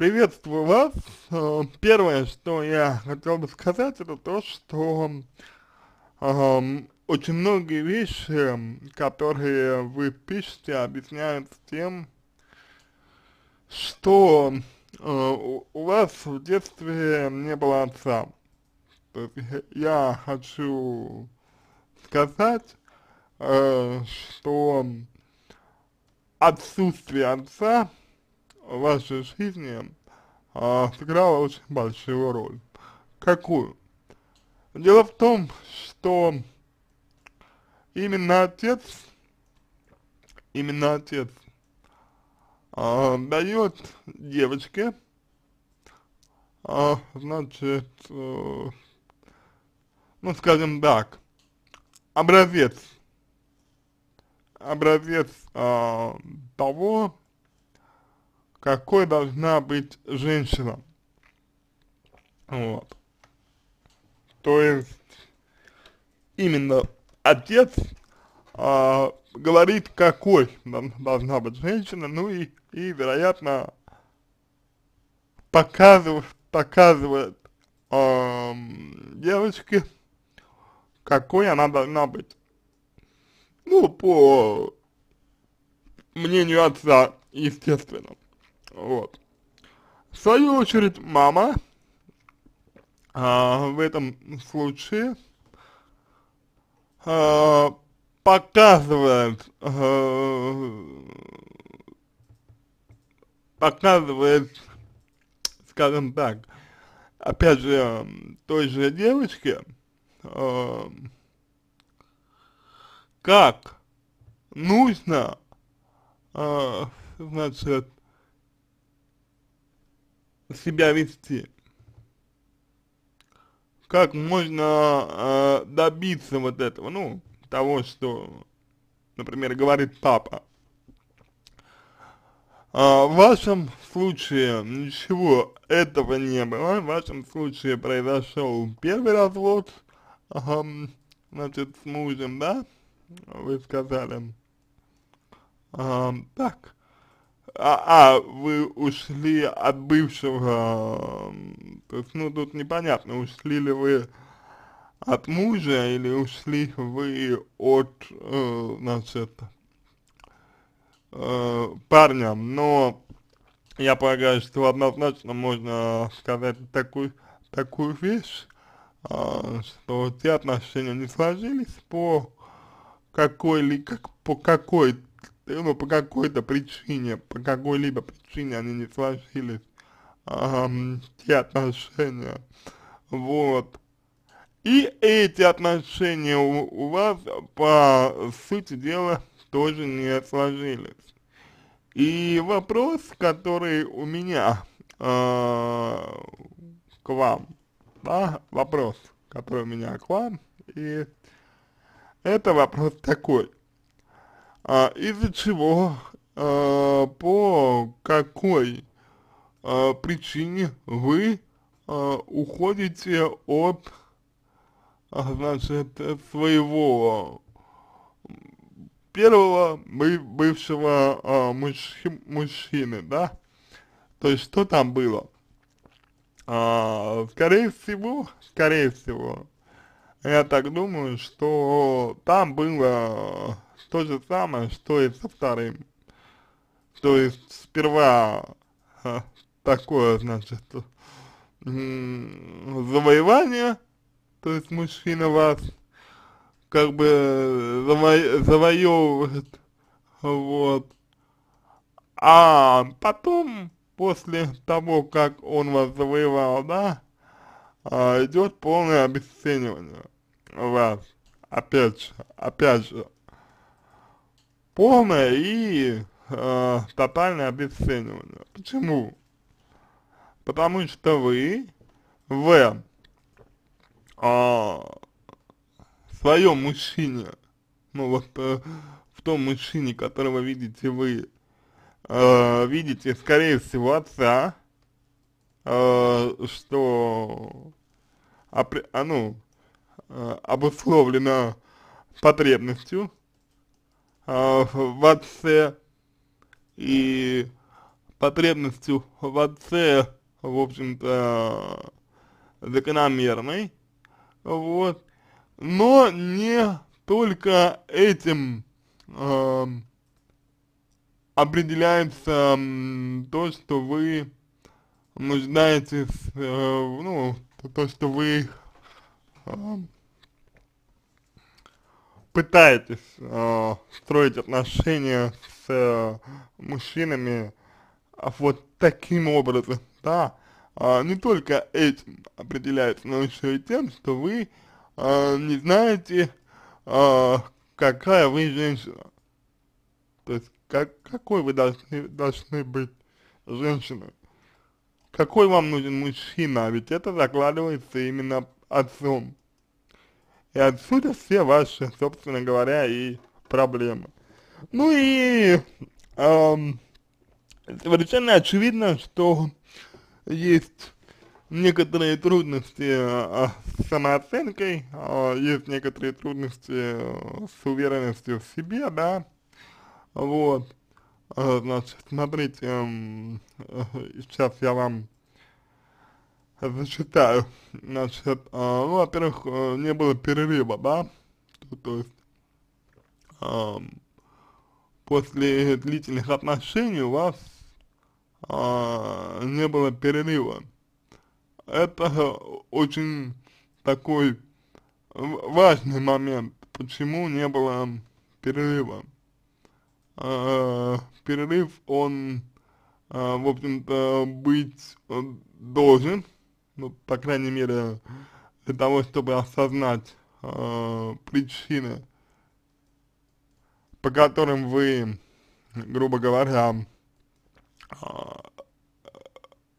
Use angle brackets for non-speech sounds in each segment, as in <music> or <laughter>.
Приветствую вас. Э, первое, что я хотел бы сказать, это то, что э, очень многие вещи, которые вы пишете, объясняются тем, что э, у вас в детстве не было отца. То есть я хочу сказать, э, что отсутствие отца вашей жизни э, а, сыграла очень большую роль. Какую? Дело в том, что именно отец, именно отец э, а, дает девочке, э, значит, э, ну скажем так, образец, образец э, того, какой должна быть женщина. Вот. То есть, именно отец а, говорит, какой должна быть женщина, ну и, и вероятно, показывает, показывает а, девочке, какой она должна быть. Ну, по мнению отца, естественно. Вот. В свою очередь мама а, в этом случае а, показывает, а, показывает, скажем так, опять же, той же девочке, а, как нужно, а, значит, себя вести? Как можно э, добиться вот этого, ну, того, что, например, говорит папа? А, в вашем случае ничего этого не было, в вашем случае произошел первый развод, а, значит, с мужем, да? Вы сказали. А, так а, а, вы ушли от бывшего, то есть, ну, тут непонятно, ушли ли вы от мужа или ушли вы от, э, значит, э, парня, но я полагаю, что однозначно можно сказать такую, такую вещь, э, что те отношения не сложились по какой-ли, как, по какой-то но ну, по какой-то причине, по какой-либо причине они не сложились, эм, те отношения, вот. И эти отношения у, у вас, по сути дела, тоже не сложились. И вопрос, который у меня э, к вам, да, вопрос, который у меня к вам, и это вопрос такой а, из-за чего, а, по какой а, причине вы а, уходите от, а, значит, своего первого бывшего а, мужчи, мужчины, да? То есть, что там было? А, скорее всего, скорее всего, я так думаю, что там было то же самое, что и со вторым. То есть сперва а, такое, значит, завоевание, то есть мужчина вас как бы заво завоевывает, вот. А потом, после того, как он вас завоевал, да, а, идет полное обесценивание вас. Опять же, опять же, полное и э, тотальное обесценивание. Почему? Потому что вы в э, а, своем мужчине, ну вот э, в том мужчине, которого видите вы, э, видите, скорее всего, отца, э, что а, ну, э, обусловлено потребностью, Э, в отце и потребностью в отце, в общем-то, закономерной, вот, но не только этим э, определяется то, что вы нуждаетесь, э, ну, то, что вы э, пытаетесь э, строить отношения с э, мужчинами а вот таким образом, да, э, не только этим определяется, но еще и тем, что вы э, не знаете, э, какая вы женщина. То есть, как, какой вы должны, должны быть женщиной. Какой вам нужен мужчина, а ведь это закладывается именно отцом. И отсюда все ваши, собственно говоря, и проблемы. Ну и эм, совершенно очевидно, что есть некоторые трудности э, с самооценкой, э, есть некоторые трудности э, с уверенностью в себе, да, вот, э, значит, смотрите, э, сейчас я вам зачитаю. Значит, э, ну, во-первых, э, не было перерыва, да, то, то есть, э, после длительных отношений у вас э, не было перерыва. Это очень такой важный момент, почему не было перерыва. Э, перерыв, он, э, в общем-то, быть э, должен, ну, по крайней мере, для того, чтобы осознать э, причины, по которым вы, грубо говоря, э,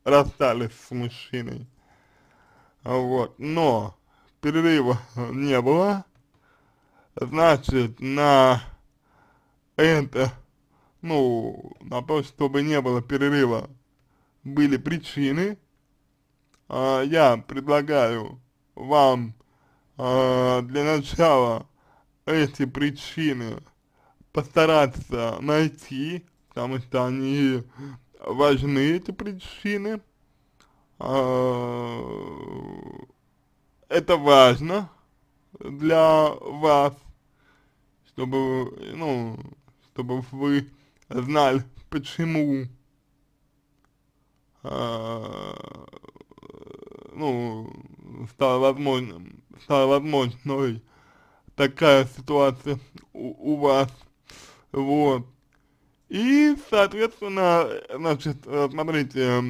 расстались с мужчиной. Вот, но перерыва <laughs> не было, значит, на это, ну, на то, чтобы не было перерыва, были причины, а, я предлагаю вам а, для начала эти причины постараться найти, потому что они важны, эти причины. А, это важно для вас, чтобы, ну, чтобы вы знали, почему ну, стало возможным, стало возможной такая ситуация у, у вас, вот. И, соответственно, значит, смотрите,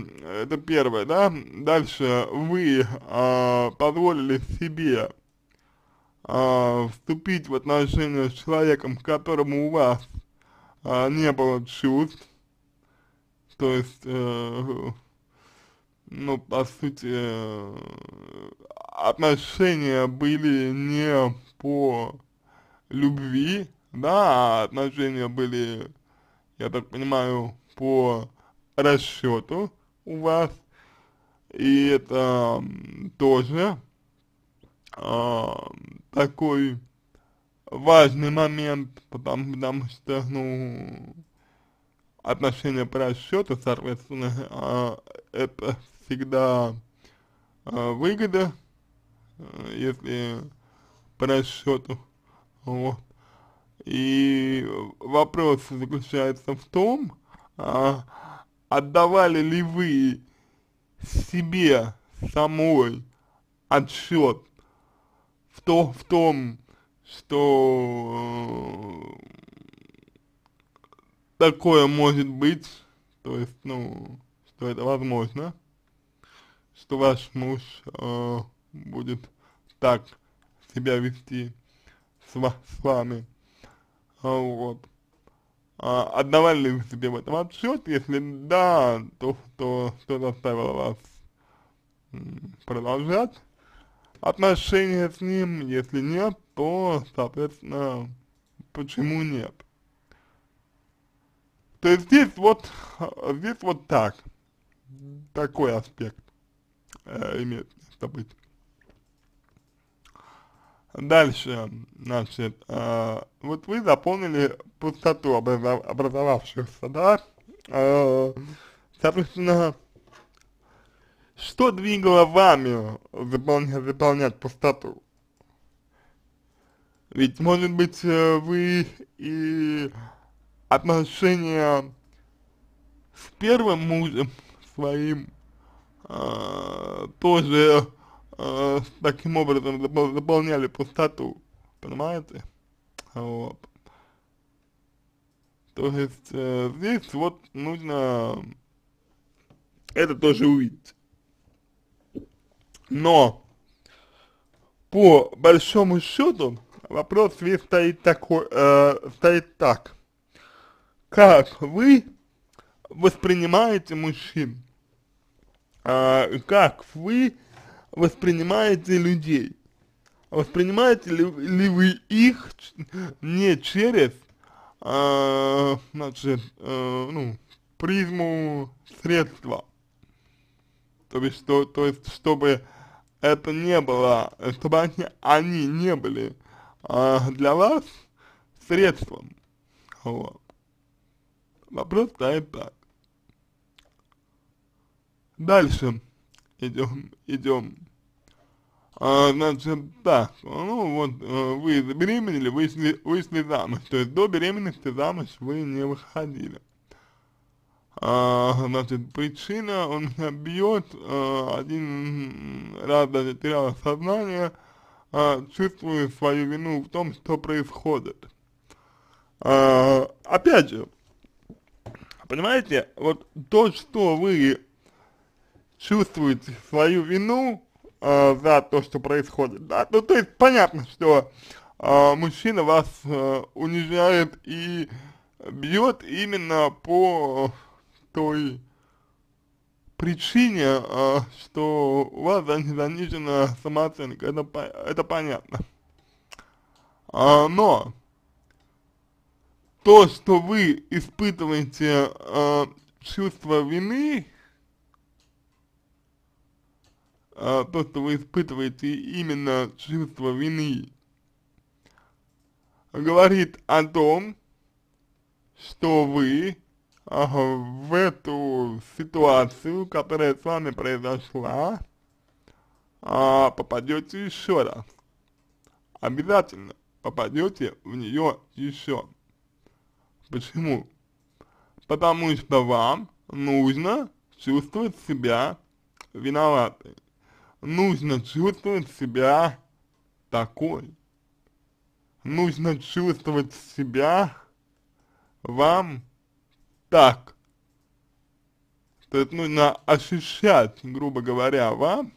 это первое, да, дальше вы а, позволили себе а, вступить в отношения с человеком, которому у вас а, не было чувств, то есть э, ну, по сути, э, отношения были не по любви, да, а отношения были, я так понимаю, по расчету у вас, и это тоже э, такой важный момент, потому, потому что, ну, отношения по расчету, соответственно, э, это всегда а, выгода, э, если по расчету, вот. И вопрос заключается в том, а, отдавали ли вы себе самой отчет в, то, в том, что э, такое может быть, то есть, ну, что это возможно, что ваш муж э, будет так себя вести с, с вами. А, вот. А, отдавали ли вы себе в этом отчет? Если да, то что, что заставило вас продолжать отношения с ним? Если нет, то, соответственно, почему нет? То есть здесь вот, здесь вот так, такой аспект э, имеет место быть. Дальше, значит, э, вот вы заполнили пустоту образов, образовавшихся, да? Э, соответственно, что двигало вами заполнять, заполнять пустоту? Ведь, может быть, э, вы и отношения с первым мужем своим э, тоже э, таким образом запол заполняли пустоту, понимаете? Вот. То есть э, здесь вот нужно это тоже увидеть. Но по большому счету вопрос весь стоит такой, э, стоит так. Как вы воспринимаете мужчин? э, как вы воспринимаете людей. Воспринимаете ли, ли вы их не через, э, значит, э, ну, призму средства. То есть, что, то есть, чтобы это не было, чтобы они, они не были э, для вас средством. Вот. Вопрос стоит так. Дальше идем, идем. А, значит, так, ну вот э, вы забеременели, вышли, вышли замуж, то есть до беременности замуж вы не выходили. А, значит, причина, он меня бьет, а, один раз даже терял сознание, а, чувствую свою вину в том, что происходит. А, опять же, понимаете, вот то, что вы чувствует свою вину э, за то, что происходит, да, ну, то есть понятно, что э, мужчина вас э, унижает и бьет именно по той причине, э, что у вас занижена самооценка, это, это понятно. А, но то, что вы испытываете э, чувство вины, а то, что вы испытываете именно чувство вины, говорит о том, что вы ага, в эту ситуацию, которая с вами произошла, а, попадете еще раз. Обязательно попадете в нее еще. Почему? Потому что вам нужно чувствовать себя виноватой нужно чувствовать себя такой. Нужно чувствовать себя вам так. То есть нужно ощущать, грубо говоря, вам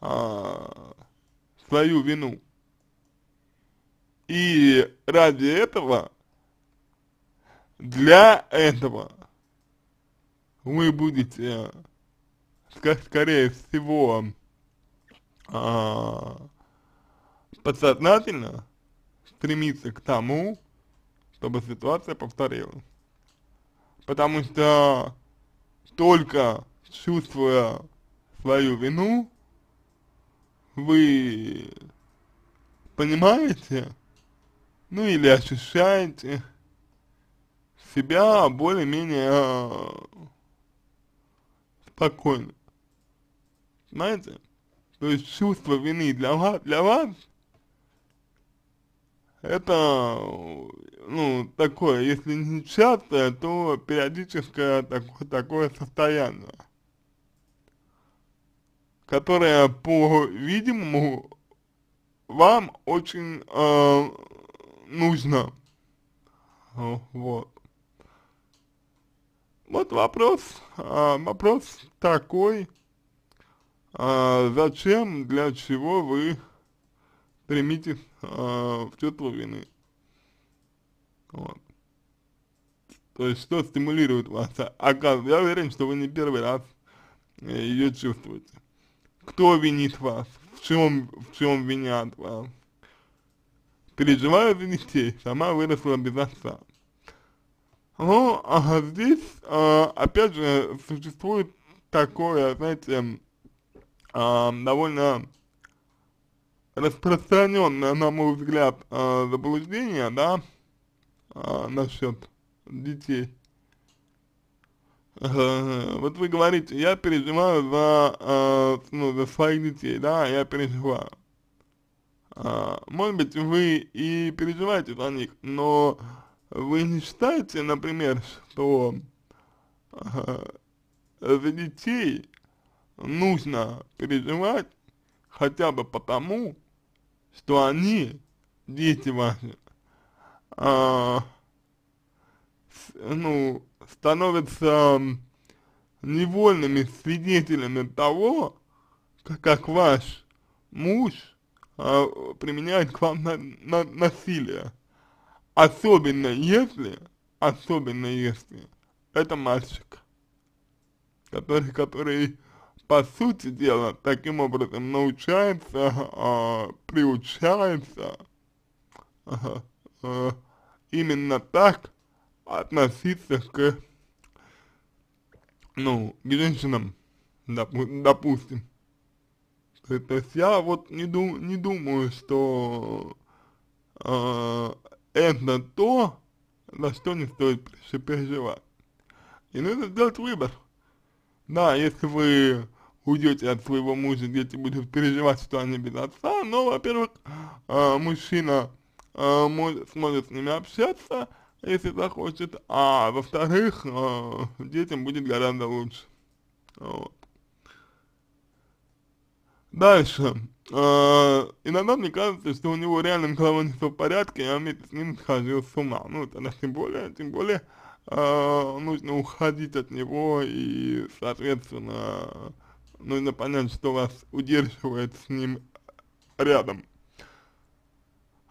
а, свою вину. И ради этого, для этого вы будете скорее всего, а, подсознательно стремится к тому, чтобы ситуация повторилась. Потому что только чувствуя свою вину, вы понимаете, ну или ощущаете себя более-менее спокойно. Понимаете? То есть чувство вины для вас, для вас это, ну, такое, если не частое, то периодическое такое, такое состояние, которое, по-видимому, вам очень э, нужно. Вот. Вот вопрос, э, вопрос такой, а, зачем, для чего вы стремитесь а, в чувство вины. Вот. То есть, что стимулирует вас? Оказывается, а я уверен, что вы не первый раз э, ее чувствуете. Кто винит вас? В чем, в чем винят вас? Переживаю за детей, сама выросла без отца. Ну, а здесь, а, опять же, существует такое, знаете, э, довольно распространенное, на мой взгляд, э, заблуждение, да, а, э, насчет детей. вот вы говорите, я переживаю за, э, ну, за своих детей, да, я переживаю. Э, может быть, вы и переживаете за них, но вы не считаете, например, что э, за детей нужно переживать хотя бы потому, что они, дети ваши, а, с, ну, становятся невольными свидетелями того, как, ваш муж а, применяет к вам на, на, насилие. Особенно если, особенно если это мальчик, который, который по сути дела, таким образом научается, э, приучается э, э, именно так относиться к, ну, к женщинам, допу допустим. То, есть я вот не, дум не думаю, что э, это то, за что не стоит переживать. И нужно сделать выбор. Да, если вы уйдете от своего мужа, дети будут переживать, что они без отца, но, ну, во-первых, э, мужчина э, может, сможет с ними общаться, если захочет, а во-вторых, э, детям будет гораздо лучше. Вот. Дальше. Э, иногда мне кажется, что у него реально голова не в порядке, я вместе с ним схожу с ума. Ну, тогда тем более, тем более, э, нужно уходить от него и, соответственно, нужно понять, что вас удерживает с ним рядом.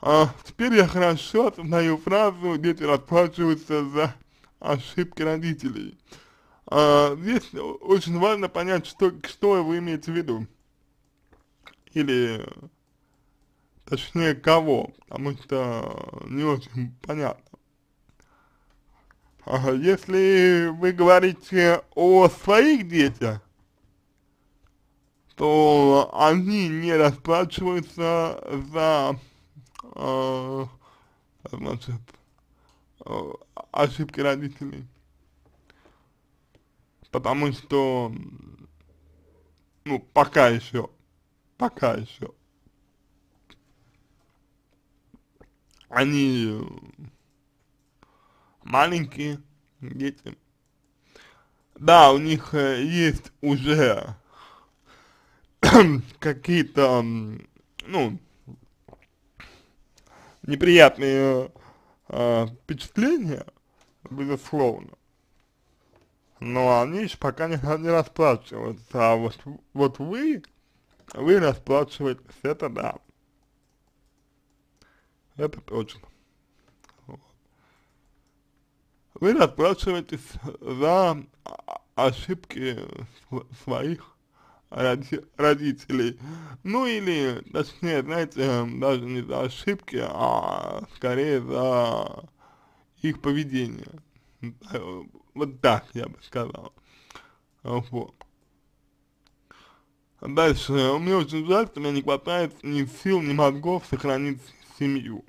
А, теперь я хорошо осознаю фразу «дети расплачиваются за ошибки родителей». А, здесь очень важно понять, что, что вы имеете в виду. Или, точнее, кого, потому что не очень понятно. А, если вы говорите о своих детях, что они не расплачиваются за, э, значит, э, ошибки родителей. Потому что, ну, пока еще, пока еще, они маленькие дети. Да, у них э, есть уже <coughs> какие-то, ну, неприятные э, впечатления, безусловно. Но они еще пока не, не расплачиваются, а вот, вот вы, вы расплачиваетесь, это да. Это точно. Вы расплачиваетесь за а, ошибки своих роди родителей. Ну или, точнее, знаете, эм, даже не за ошибки, а скорее за их поведение. Э, вот так я бы сказал. Вот. А дальше. Мне очень жаль, что мне не хватает ни сил, ни мозгов сохранить семью.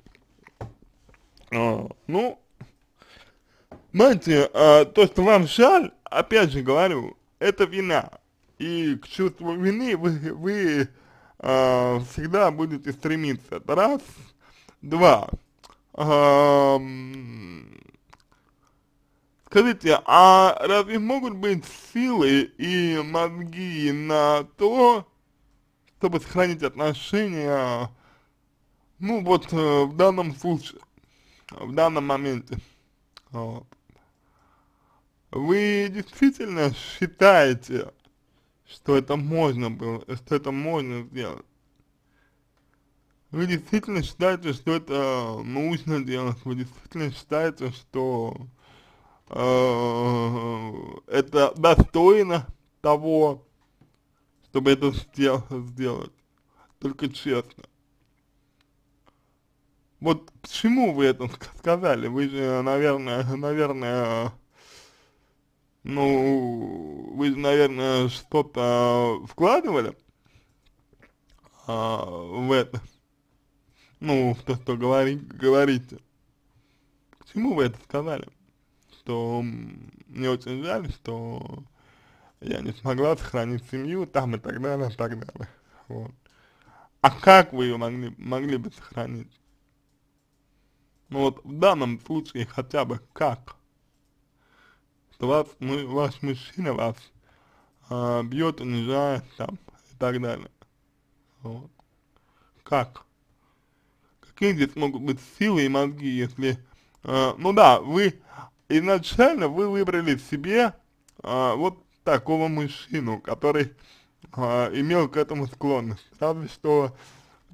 А, ну, знаете, а, то, что вам жаль, опять же говорю, это вина и к чувству вины вы, вы э, всегда будете стремиться. Это раз. Два. Э, скажите, а разве могут быть силы и мозги на то, чтобы сохранить отношения, ну вот э, в данном случае, в данном моменте? Вот. Вы действительно считаете, что это можно было, что это можно сделать. Вы действительно считаете, что это э, нужно делать? Вы действительно считаете, что э, это достойно того, чтобы это сдел сделать? Только честно. Вот к чему вы это сказали? Вы же, наверное, наверное, ну, вы, наверное, что-то вкладывали а, в это, ну, в то, что говори, говорите. Почему вы это сказали? Что мне очень жаль, что я не смогла сохранить семью там и так далее, и так далее. Вот. А как вы ее могли, могли бы сохранить? Ну вот в данном случае хотя бы как? что вас, мы, ваш мужчина вас а, бьет, унижает там и так далее. Вот. Как? Какие здесь могут быть силы и мозги, если... А, ну да, вы изначально вы выбрали себе а, вот такого мужчину, который а, имел к этому склонность. Разве что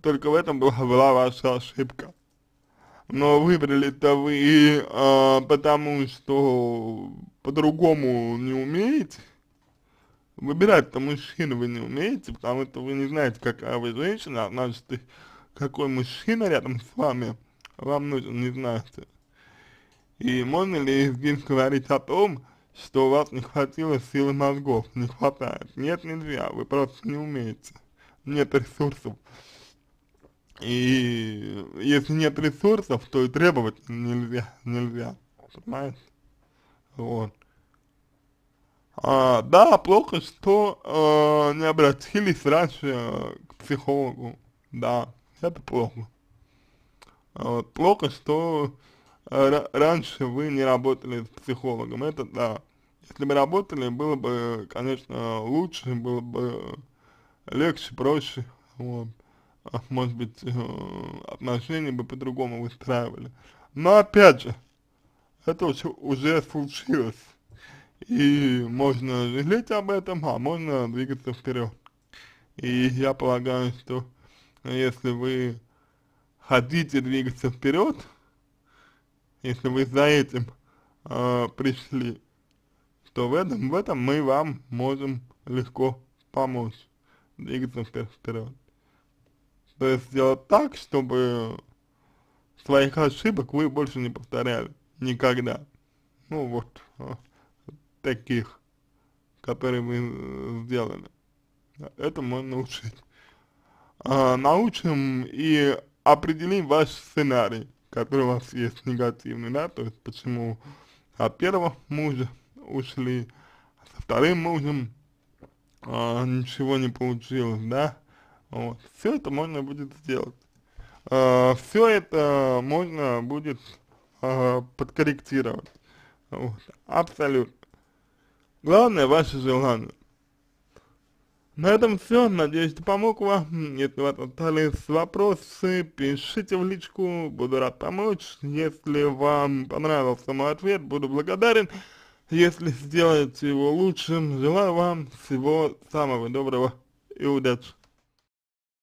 только в этом была, была ваша ошибка но выбрали-то вы э, потому, что по-другому не умеете. Выбирать-то мужчину вы не умеете, потому что вы не знаете, какая вы женщина, а значит, какой мужчина рядом с вами вам нужен, не знаете. И можно ли здесь говорить о том, что у вас не хватило силы мозгов, не хватает? Нет, нельзя, вы просто не умеете, нет ресурсов. И если нет ресурсов, то и требовать нельзя, нельзя, понимаете? Вот. А, да, плохо, что э, не обратились раньше э, к психологу, да, это плохо. А вот, плохо, что э, раньше вы не работали с психологом, это да. Если бы работали, было бы, конечно, лучше, было бы легче, проще, вот. А, может быть, э, отношения бы по-другому выстраивали. Но опять же, это уже случилось. И можно жалеть об этом, а можно двигаться вперед. И я полагаю, что э, если вы хотите двигаться вперед, если вы за этим э, пришли, то в этом, в этом мы вам можем легко помочь двигаться вперед есть сделать так, чтобы своих ошибок вы больше не повторяли. Никогда. Ну вот, э, таких, которые вы э, сделали. Это мы учить. А, научим и определим ваш сценарий, который у вас есть негативный, да, то есть почему от первого мужа ушли, а со вторым мужем а, ничего не получилось, да, вот. Все это можно будет сделать. Э, а, все это можно будет э, подкорректировать. Вот. Абсолютно. Главное ваше желание. На этом все. Надеюсь, это помог вам. Если у вас остались вопросы, пишите в личку. Буду рад помочь. Если вам понравился мой ответ, буду благодарен. Если сделаете его лучшим, желаю вам всего самого доброго и удачи.